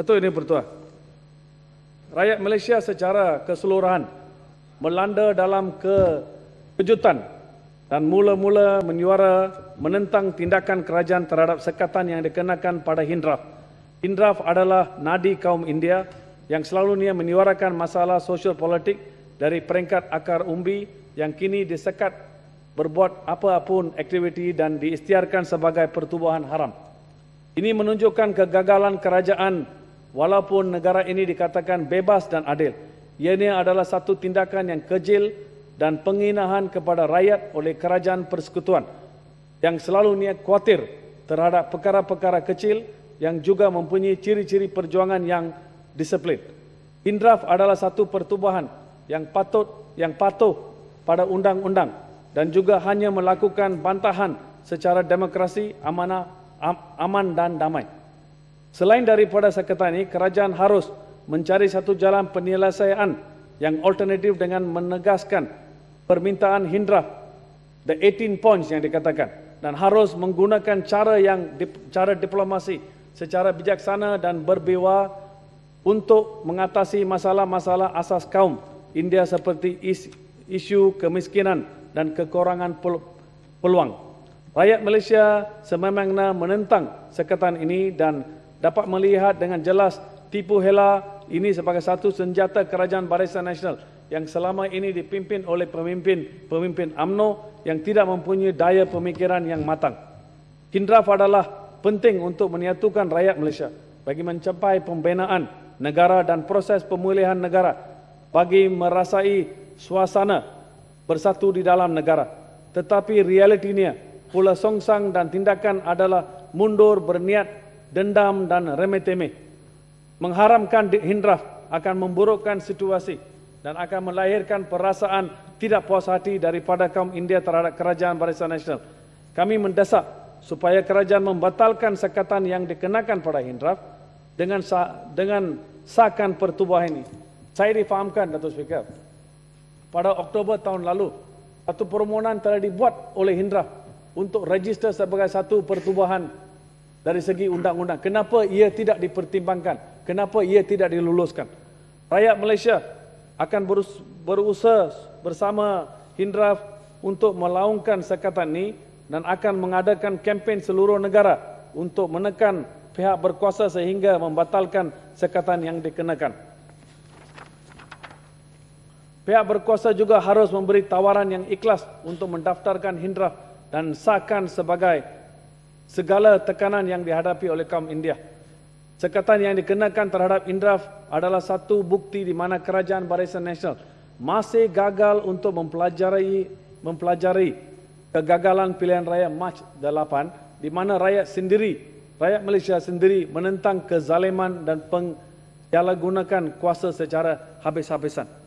Datuk ini bertuah. Rakyat Malaysia secara keseluruhan melanda dalam kekejutan dan mula-mula menyuara menentang tindakan kerajaan terhadap sekatan yang dikenakan pada Hindraf. Hindraf adalah nadi kaum India yang selalunya menyuarakan masalah sosial politik dari peringkat akar umbi yang kini disekat berbuat apa-apun aktiviti dan diistiarkan sebagai pertubuhan haram. Ini menunjukkan kegagalan kerajaan walaupun negara ini dikatakan bebas dan adil. Ianya adalah satu tindakan yang kejil dan penginahan kepada rakyat oleh kerajaan persekutuan yang selalu niat khawatir terhadap perkara-perkara kecil yang juga mempunyai ciri-ciri perjuangan yang disiplin. Indraf adalah satu pertubuhan yang patut yang patuh pada undang-undang dan juga hanya melakukan bantahan secara demokrasi, amanah, aman dan damai. Selain daripada sekatan ini, kerajaan harus mencari satu jalan penyelesaian yang alternatif dengan menegaskan permintaan Hindra the 18 points yang dikatakan dan harus menggunakan cara yang cara diplomasi secara bijaksana dan berbewa untuk mengatasi masalah-masalah asas kaum India seperti is, isu kemiskinan dan kekurangan peluang. Rakyat Malaysia sememangnya menentang sekatan ini dan dapat melihat dengan jelas tipu hela ini sebagai satu senjata kerajaan barisan nasional yang selama ini dipimpin oleh pemimpin-pemimpin AMNO yang tidak mempunyai daya pemikiran yang matang. Kindraf adalah penting untuk menyatukan rakyat Malaysia bagi mencapai pembinaan negara dan proses pemulihan negara bagi merasai suasana bersatu di dalam negara. Tetapi realitinya pula songsang dan tindakan adalah mundur berniat dendam dan remeh temeh. Mengharamkan hindraf akan memburukkan situasi dan akan melahirkan perasaan tidak puas hati daripada kaum India terhadap Kerajaan Barisan Nasional. Kami mendesak supaya kerajaan membatalkan sekatan yang dikenakan pada hindraf dengan sah dengan sahkan pertubuhan ini. Saya difahamkan, Datuk Speaker, pada Oktober tahun lalu, satu permohonan telah dibuat oleh Hindraf untuk register sebagai satu pertubuhan dari segi undang-undang. Kenapa ia tidak dipertimbangkan? Kenapa ia tidak diluluskan? Rakyat Malaysia akan berus berusaha bersama Hindraf untuk melaungkan sekatan ini dan akan mengadakan kempen seluruh negara untuk menekan pihak berkuasa sehingga membatalkan sekatan yang dikenakan. Pihak berkuasa juga harus memberi tawaran yang ikhlas untuk mendaftarkan Hindraf dan sahkan sebagai segala tekanan yang dihadapi oleh kaum India. Sekatan yang dikenakan terhadap Indraf adalah satu bukti di mana Kerajaan Barisan Nasional masih gagal untuk mempelajari mempelajari kegagalan pilihan raya Mac 8 di mana rakyat sendiri, rakyat Malaysia sendiri menentang kezaliman dan penyalahgunakan kuasa secara habis-habisan.